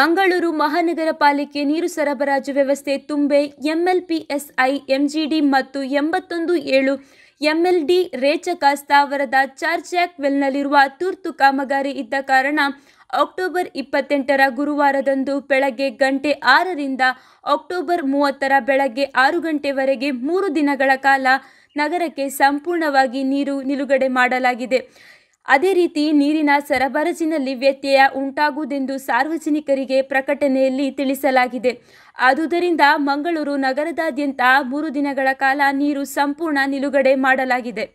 ಮಂಗಳೂರು ಮಹಾನಗರ ಪಾಲಿಕೆ ನೀರು ಸರಬರಾಜು ವ್ಯವಸ್ಥೆ ತುಂಬೆ ಎಂಎಲ್ಪಿಎಸ್ಐ ಎಂಜಿಡಿ ಮತ್ತು ಎಂಬತ್ತೊಂದು ಏಳು ಎಂಎಲ್ಡಿ ರೇಚಕ ಸ್ಥಾವರದ ಚಾರ್ಜ್ಯಾಕ್ ವೆಲ್ನಲ್ಲಿರುವ ತುರ್ತು ಕಾಮಗಾರಿ ಇದ್ದ ಕಾರಣ ಅಕ್ಟೋಬರ್ ಇಪ್ಪತ್ತೆಂಟರ ಗುರುವಾರದಂದು ಬೆಳಗ್ಗೆ ಗಂಟೆ ಆರರಿಂದ ಅಕ್ಟೋಬರ್ ಮೂವತ್ತರ ಬೆಳಗ್ಗೆ ಆರು ಗಂಟೆವರೆಗೆ ಮೂರು ದಿನಗಳ ಕಾಲ ನಗರಕ್ಕೆ ಸಂಪೂರ್ಣವಾಗಿ ನೀರು ನಿಲುಗಡೆ ಮಾಡಲಾಗಿದೆ ಅದೇ ರೀತಿ ನೀರಿನ ಸರಬರಾಜಿನಲ್ಲಿ ವ್ಯತ್ಯಯ ಉಂಟಾಗುವುದೆಂದು ಸಾರ್ವಜನಿಕರಿಗೆ ಪ್ರಕಟಣೆಯಲ್ಲಿ ತಿಳಿಸಲಾಗಿದೆ ಆದುದರಿಂದ ಮಂಗಳೂರು ನಗರದಾದ್ಯಂತ ಮೂರು ದಿನಗಳ ಕಾಲ ನೀರು ಸಂಪೂರ್ಣ ನಿಲುಗಡೆ ಮಾಡಲಾಗಿದೆ